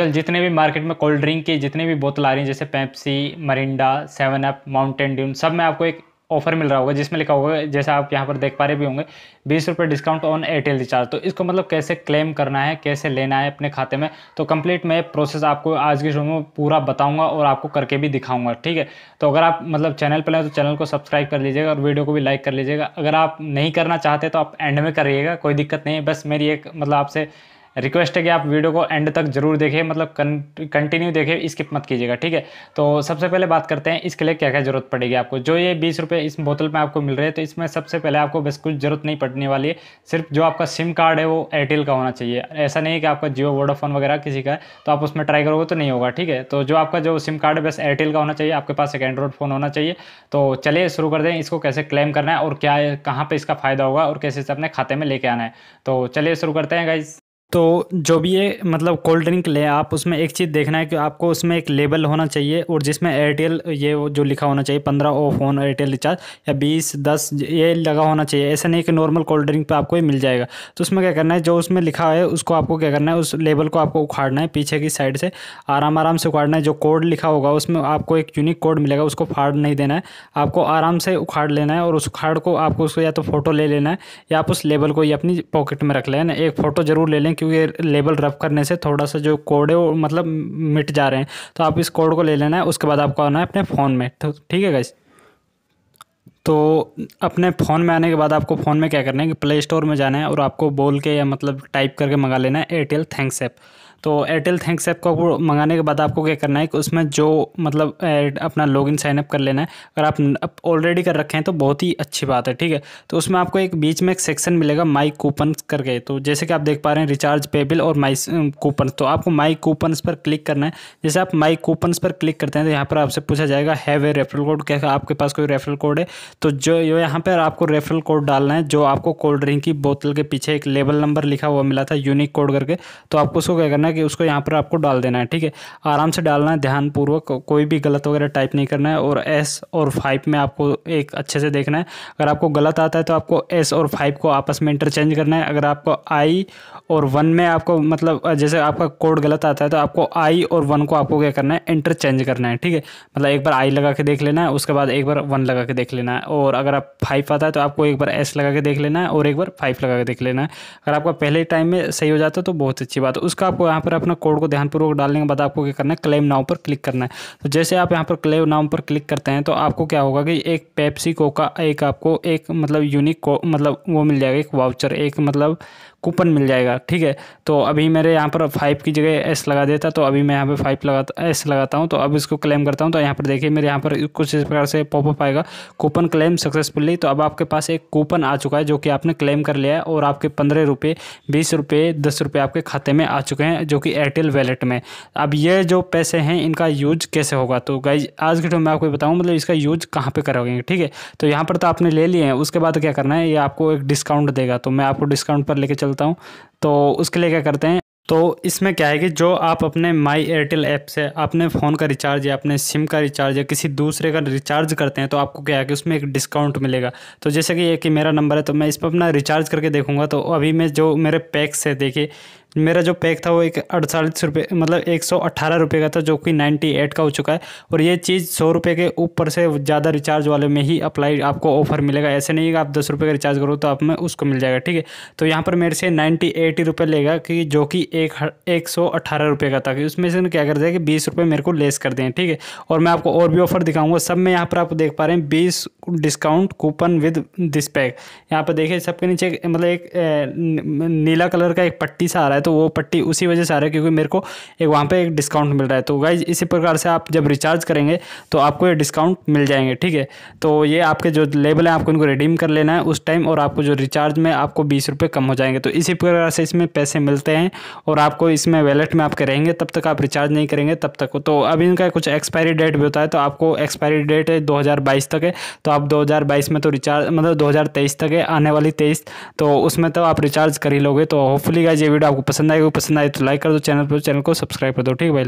आजकल जितने भी मार्केट में कोल्ड ड्रिंक की जितनी भी बोतल आ रही हैं जैसे Pepsi Mirinda seven up Mountain Dew सब में आपको एक ऑफर मिल रहा होगा जिसमें लिखा होगा जैसे आप यहाँ पर देख पा रहे भी होंगे बीस रुपये डिस्काउंट ऑन एयरटेल रिचार्ज तो इसको मतलब कैसे क्लेम करना है कैसे लेना है अपने खाते में तो कंप्लीट मैं प्रोसेस आपको आज के शो में पूरा बताऊंगा और आपको करके भी दिखाऊंगा ठीक है तो अगर आप मतलब चैनल पर लें तो चैनल को सब्सक्राइब कर लीजिएगा और वीडियो को भी लाइक कर लीजिएगा अगर आप नहीं करना चाहते तो आप एंड में करिएगा कोई दिक्कत नहीं है बस मेरी एक मतलब आपसे रिक्वेस्ट है कि आप वीडियो को एंड तक जरूर देखें मतलब कंटिन्यू देखें स्किप मत कीजिएगा ठीक है तो सबसे पहले बात करते हैं इसके लिए क्या क्या जरूरत पड़ेगी आपको जो ये बीस रुपये इस बोतल में आपको मिल रहे हैं तो इसमें सबसे पहले आपको बस कुछ जरूरत नहीं पड़ने वाली है सिर्फ जो आपका सिम कार्ड है वो एयरटेल का होना चाहिए ऐसा नहीं कि आपका जियो वोडाफोन वगैरह किसी का है तो आप उसमें ट्राई करोगे तो नहीं होगा ठीक है तो जो आपका जो सिम कार्ड है बस एयरटेल का होना चाहिए आपके पास एक एंड्रॉइड फ़ोन होना चाहिए तो चलिए शुरू कर दें इसको कैसे क्लेम करना है और क्या कहाँ पर इसका फ़ायदा होगा और कैसे इसे अपने खाते में लेके आना है तो चलिए शुरू करते हैं गाइज़ तो जो भी ये मतलब कोल्ड ड्रिंक ले आप उसमें एक चीज़ देखना है कि आपको उसमें एक लेबल होना चाहिए और जिसमें एयरटेल ये जो लिखा होना चाहिए पंद्रह ओ फोन एयरटेल रिचार्ज या बीस दस ये लगा होना चाहिए ऐसा नहीं कि नॉर्मल कोल्ड ड्रिंक पे आपको ये मिल जाएगा तो उसमें क्या करना है जो उसमें लिखा है उसको आपको क्या करना है उस लेबल को आपको उखाड़ना है पीछे की साइड से आराम आराम से उखाड़ना है जो कोड लिखा होगा उसमें आपको एक यूनिक कोड मिलेगा उसको फाड़ नहीं देना है आपको आराम से उखाड़ लेना है और उस उखाड़ को आपको उसको या तो फोटो ले लेना है या आप उस लेबल को ही अपनी पॉकेट में रख लेना एक फ़ोटो ज़रूर ले लें हैं क्योंकि लेबल रब करने से थोड़ा सा जो कोड है वो मतलब मिट जा रहे हैं तो आप इस कोड को ले लेना है उसके बाद आपको आना है अपने फ़ोन में तो ठीक है गाइस तो अपने फ़ोन में आने के बाद आपको फ़ोन में क्या करना है कि प्ले स्टोर में जाना है और आपको बोल के या मतलब टाइप करके मंगा लेना है एयरटेल थैंक्स ऐप तो एयरटेल थैंक्स ऐप को मंगाने के बाद आपको क्या करना है कि उसमें जो मतलब अपना लॉगिन साइनअप कर लेना है अगर आप ऑलरेडी कर रखे हैं तो बहुत ही अच्छी बात है ठीक है तो उसमें आपको एक बीच में एक सेक्शन मिलेगा माई कूपन करके तो जैसे कि आप देख पा रहे हैं रिचार्ज पेबिल और माई कूपन तो आपको माई कूपन्स पर क्लिक करना है जैसे आप माई कूपन्स पर क्लिक करते हैं तो यहाँ पर आपसे पूछा जाएगा हैव ए रेफरल कोड क्या आपके पास कोई रेफरल कोड है तो जो यहाँ पर आपको रेफरल कोड डालना है जो आपको कोल्ड ड्रिंक की बोतल के पीछे एक लेबल नंबर लिखा हुआ मिला था यूनिक कोड करके तो आपको उसको क्या करना है कि उसको यहाँ पर आपको डाल देना है ठीक है आराम से डालना है ध्यानपूर्वक कोई भी गलत वगैरह टाइप नहीं करना है और एस और फाइव में आपको एक अच्छे से देखना है अगर आपको गलत आता है तो आपको एस और फाइव को आपस में इंटरचेंज करना है अगर आपको आई और वन में आपको मतलब जैसे आपका कोड गलत आता है तो आपको आई और वन को आपको क्या करना है इंटरचेंज करना है ठीक है मतलब एक बार आई लगा के देख लेना है उसके बाद एक बार वन लगा के देख लेना है और अगर आप फाइव आता है तो आपको एक बार एस लगा के देख लेना है और एक बार फाइव लगा के देख लेना है अगर आपका पहले टाइम में सही हो जाता है तो बहुत अच्छी बात है उसका आपको यहाँ पर अपना कोड को ध्यानपूर्वक डालने के बाद आपको क्या करना है क्लेम नाव पर क्लिक करना है तो जैसे आप यहाँ पर क्लेम नाव पर क्लिक करते हैं तो आपको क्या होगा कि एक पेप्सी को का एक आपको एक मतलब यूनिक को मतलब वो मिल जाएगा एक वाउचर एक मतलब कूपन मिल जाएगा ठीक है तो अभी मेरे यहाँ पर फाइव की जगह एस लगा देता तो अभी मैं यहाँ पे फाइव लगाता एस लगाता हूँ तो अब इसको क्लेम करता हूँ तो यहाँ पर देखिए मेरे यहाँ पर कुछ इस प्रकार से पॉपअप आएगा कूपन क्लेम सक्सेसफुली तो अब आपके पास एक कूपन आ चुका है जो कि आपने क्लेम कर लिया है और आपके पंद्रह रुपये बीस रुपये दस रुपये आपके खाते में आ चुके हैं जो कि एयरटेल वैलेट में अब ये जो पैसे हैं इनका यूज कैसे होगा तो गाइज आज के टाइम में आपको बताऊँ मतलब इसका यूज कहाँ पर करोगे ठीक है तो यहाँ पर तो आपने ले लिए हैं उसके बाद क्या करना है ये आपको एक डिस्काउंट देगा तो मैं आपको डिस्काउंट पर लेकर चलता चलता हूँ तो उसके लिए क्या करते हैं तो इसमें क्या है कि जो आप अपने माई एयरटेल ऐप से अपने फ़ोन का रिचार्ज या अपने सिम का रिचार्ज या किसी दूसरे का रिचार्ज करते हैं तो आपको क्या है कि उसमें एक डिस्काउंट मिलेगा तो जैसे कि ये कि मेरा नंबर है तो मैं इस पर अपना रिचार्ज करके देखूंगा तो अभी मैं जो मेरे पैक्स है देखिए मेरा जो पैक था वो एक अड़तालीस रुपये मतलब एक सौ अट्ठारह रुपये का था जो कि नाइन्टी एट का हो चुका है और ये चीज़ सौ रुपये के ऊपर से ज़्यादा रिचार्ज वाले में ही अप्लाई आपको ऑफर मिलेगा ऐसे नहीं कि आप दस रुपये का रिचार्ज करो तो आप में उसको मिल जाएगा ठीक है तो यहाँ पर मेरे से नाइन्टी एट रुपये लेगा कि जो कि एक एक सौ अट्ठारह रुपये का था कि उसमें से क्या कर दिया कि बीस रुपये मेरे को लेस कर दें ठीक है और मैं आपको और भी ऑफर दिखाऊँगा सब में यहाँ पर आप देख पा रहे हैं बीस discount coupon with this pack यहाँ पर देखिए सबके नीचे मतलब एक नीला कलर का एक पट्टी सा आ रहा है तो वो पट्टी उसी वजह से आ रहा है क्योंकि मेरे को एक वहाँ पर एक डिस्काउंट मिल रहा है तो गाइज इसी प्रकार से आप जब रिचार्ज करेंगे तो आपको ये डिस्काउंट मिल जाएंगे ठीक है तो ये आपके जो लेबल हैं आपको इनको रिडीम कर लेना है उस टाइम और आपको जो रिचार्ज में आपको बीस रुपये कम हो जाएंगे तो इसी प्रकार से इसमें पैसे मिलते हैं और आपको इसमें वैलेट में आपके रहेंगे तब तक आप रिचार्ज नहीं करेंगे तब तक तो अब इनका कुछ एक्सपायरी डेट भी होता है तो आपको एक्सपायरी डेट है दो तक है तो आप दो में तो रिचार्ज मतलब दो तक है आने वाली तेईस तो उसमें तो आप रिचार्ज कर ही लोगे तो होपफुली गाइज ये वीडियो आपको पसंद आएगा पसंद आए तो लाइक कर दो चैनल पर चैनल को सब्सक्राइब कर दो ठीक है